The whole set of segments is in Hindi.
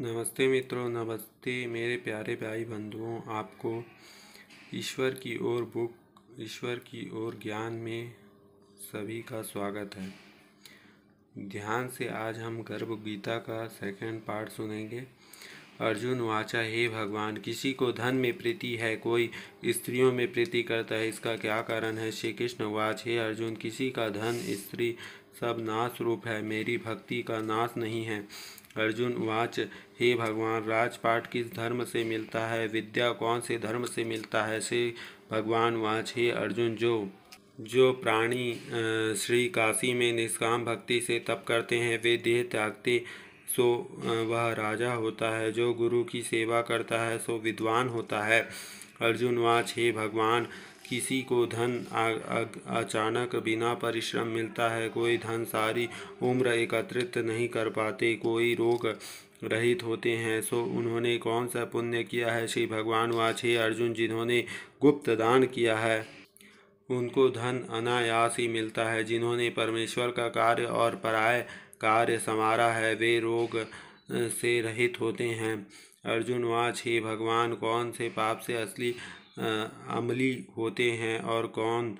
नमस्ते मित्रों नमस्ते मेरे प्यारे भाई बंधुओं आपको ईश्वर की ओर बुक ईश्वर की ओर ज्ञान में सभी का स्वागत है ध्यान से आज हम गर्भ गीता का सेकंड पार्ट सुनेंगे अर्जुन वाचा हे भगवान किसी को धन में प्रीति है कोई स्त्रियों में प्रीति करता है इसका क्या कारण है श्री कृष्ण वाच हे अर्जुन किसी का धन स्त्री सब नाश रूप है मेरी भक्ति का नाश नहीं है अर्जुन वाच हे भगवान राजपाट किस धर्म से मिलता है विद्या कौन से धर्म से मिलता है से भगवान वाच हे अर्जुन जो जो प्राणी श्री काशी में निष्काम भक्ति से तप करते हैं वे देह त्यागते सो वह राजा होता है जो गुरु की सेवा करता है सो विद्वान होता है अर्जुन वाच हे भगवान किसी को धन अचानक बिना परिश्रम मिलता है कोई धन सारी उम्र एकत्रित नहीं कर पाते कोई रोग रहित होते हैं सो उन्होंने कौन सा पुण्य किया है श्री भगवान वाच हे अर्जुन जिन्होंने गुप्त दान किया है उनको धन अनायास ही मिलता है जिन्होंने परमेश्वर का कार्य और पराय कार्य संवारा है वे रोग से रहित होते हैं अर्जुन वाच हे भगवान कौन से पाप से असली अमली होते हैं और कौन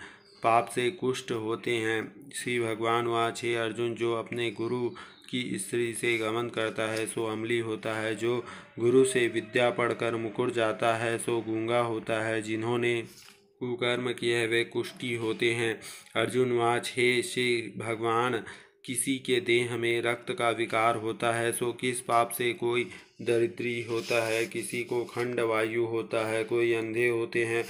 पाप से कुष्ट होते हैं श्री भगवान वाच हे अर्जुन जो अपने गुरु की स्त्री से गमन करता है सो अमली होता है जो गुरु से विद्या पढ़कर मुकुर जाता है सो गूंगा होता है जिन्होंने कुकर्म किए वे कुष्टी होते हैं अर्जुन वाच हे श्री भगवान किसी के देह में रक्त का विकार होता है सो किस पाप से कोई दरिद्री होता है किसी को खंड वायु होता है कोई अंधे होते हैं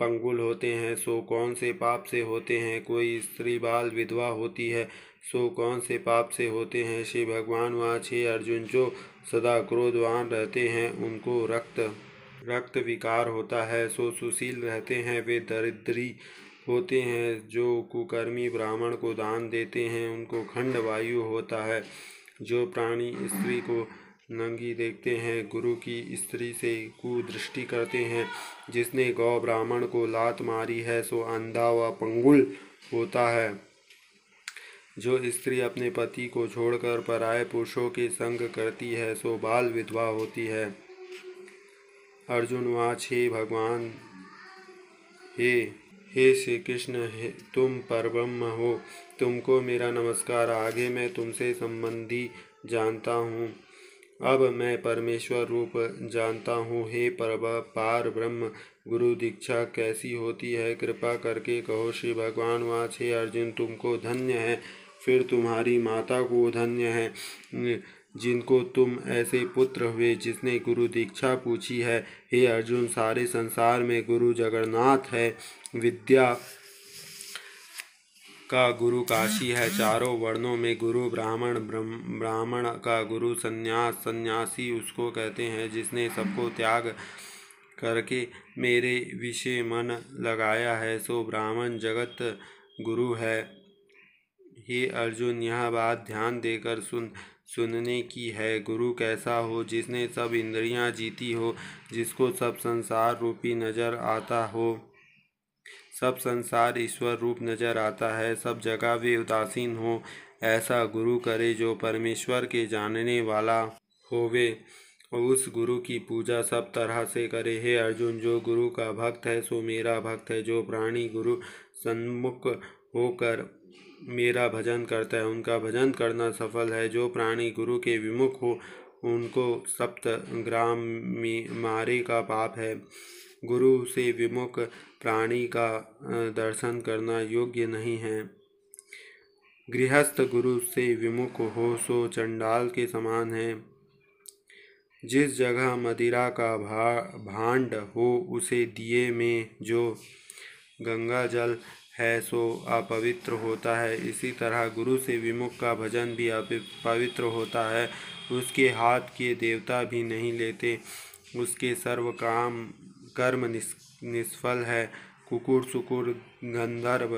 पंगुल होते हैं सो कौन से पाप से होते हैं कोई स्त्री बाल विधवा होती है सो कौन से पाप से होते हैं श्री भगवान व श्री अर्जुन जो सदा क्रोधवान रहते हैं उनको रक्त रक्त विकार होता है सो सुशील रहते हैं वे दरिद्री होते हैं जो कुकर्मी ब्राह्मण को दान देते हैं उनको खंड वायु होता है जो प्राणी स्त्री को नंगी देखते हैं गुरु की स्त्री से कुदृष्टि करते हैं जिसने गौ ब्राह्मण को लात मारी है सो अंधा व पंगुल होता है जो स्त्री अपने पति को छोड़कर पराय पुरुषों के संग करती है सो बाल विधवा होती है अर्जुन वाच हे भगवान हे हे श्री कृष्ण हे तुम पर ब्रह्म हो तुमको मेरा नमस्कार आगे मैं तुमसे संबंधी जानता हूँ अब मैं परमेश्वर रूप जानता हूँ हे पर पार ब्रह्म गुरु दीक्षा कैसी होती है कृपा करके कहो श्री भगवान वाच हे अर्जुन तुमको धन्य है फिर तुम्हारी माता को धन्य है जिनको तुम ऐसे पुत्र हुए जिसने गुरु दीक्षा पूछी है हे अर्जुन सारे संसार में गुरु जगन्नाथ है विद्या का गुरु काशी है चारों वर्णों में गुरु ब्राह्मण ब्राह्मण का गुरु सन्यास सन्यासी उसको कहते हैं जिसने सबको त्याग करके मेरे विषय मन लगाया है सो ब्राह्मण जगत गुरु है हे अर्जुन यह बात ध्यान देकर सुन सुनने की है गुरु कैसा हो जिसने सब इंद्रियां जीती हो जिसको सब संसार रूपी नजर आता हो सब संसार ईश्वर रूप नजर आता है सब जगह वे उदासीन हो ऐसा गुरु करे जो परमेश्वर के जानने वाला होवे उस गुरु की पूजा सब तरह से करे हे अर्जुन जो गुरु का भक्त है सो मेरा भक्त है जो प्राणी गुरु सन्मुख होकर मेरा भजन करता है उनका भजन करना सफल है जो प्राणी गुरु के विमुख हो उनको सप्त ग्राम मारे का पाप है गुरु से विमुख प्राणी का दर्शन करना योग्य नहीं है गृहस्थ गुरु से विमुख हो सो चंडाल के समान है जिस जगह मदिरा का भा भांड हो उसे दिए में जो गंगा जल है सो अपवित्र होता है इसी तरह गुरु से विमुख का भजन भी अपवित्र होता है उसके हाथ के देवता भी नहीं लेते उसके सर्व काम कर्म निस् निष्फल है कुकुर सुकुर गंधर्व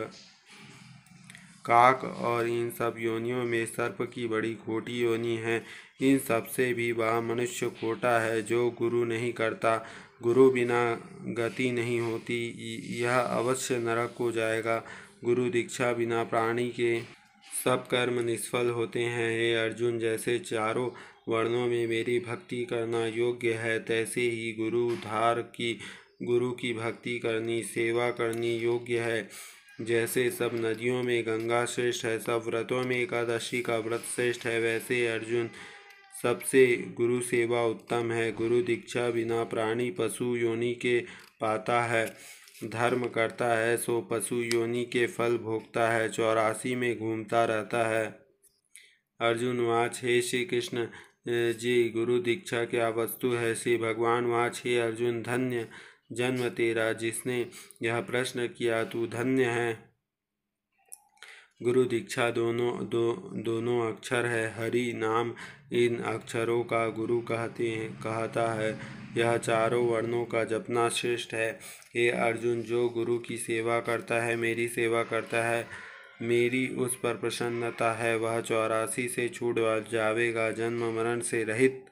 काक और इन सब योनियों में सर्प की बड़ी खोटी योनि है इन सबसे भी वह मनुष्य खोटा है जो गुरु नहीं करता गुरु बिना गति नहीं होती यह अवश्य नरक को जाएगा गुरु दीक्षा बिना प्राणी के सब कर्म निष्फल होते हैं हे अर्जुन जैसे चारों वर्णों में मेरी भक्ति करना योग्य है तैसे ही गुरु धार की गुरु की भक्ति करनी सेवा करनी योग्य है जैसे सब नदियों में गंगा श्रेष्ठ है सब व्रतों में एकादशी का व्रत श्रेष्ठ है वैसे अर्जुन सबसे गुरु सेवा उत्तम है गुरु दीक्षा बिना प्राणी पशु योनि के पाता है धर्म करता है सो पशु योनि के फल भोगता है चौरासी में घूमता रहता है अर्जुन वाच हे श्री कृष्ण जी गुरु दीक्षा क्या वस्तु है श्री भगवान वाच हे अर्जुन धन्य जन्म तेरा जिसने यह प्रश्न किया तू धन्य है गुरु दीक्षा दोनों दो दोनों अक्षर है हरि नाम इन अक्षरों का गुरु कहते हैं कहता है यह चारों वर्णों का जपना श्रेष्ठ है हे अर्जुन जो गुरु की सेवा करता है मेरी सेवा करता है मेरी उस पर प्रसन्नता है वह चौरासी से छूट जावेगा जन्म मरण से रहित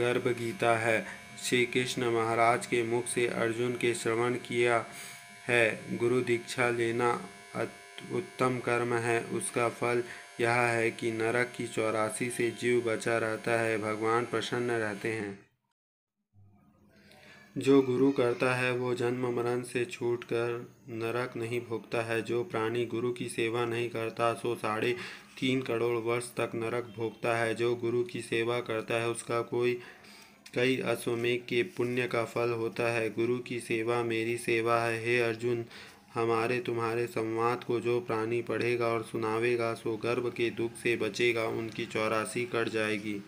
गर्भ गीता है श्री कृष्ण महाराज के मुख से अर्जुन के श्रवण किया है गुरु दीक्षा लेना उत्तम कर्म है उसका फल यह है कि नरक की चौरासी से जीव बचा रहता है भगवान प्रसन्न रहते हैं जो गुरु करता है वो जन्म मरण से छूट कर नरक नहीं भोगता है जो प्राणी गुरु की सेवा नहीं करता सो साढ़े तीन करोड़ वर्ष तक नरक भोगता है जो गुरु की सेवा करता है उसका कोई कई अश्वमेध के पुण्य का फल होता है गुरु की सेवा मेरी सेवा है हे अर्जुन हमारे तुम्हारे संवाद को जो प्राणी पढ़ेगा और सुनावेगा सो गर्भ के दुख से बचेगा उनकी चौरासी कट जाएगी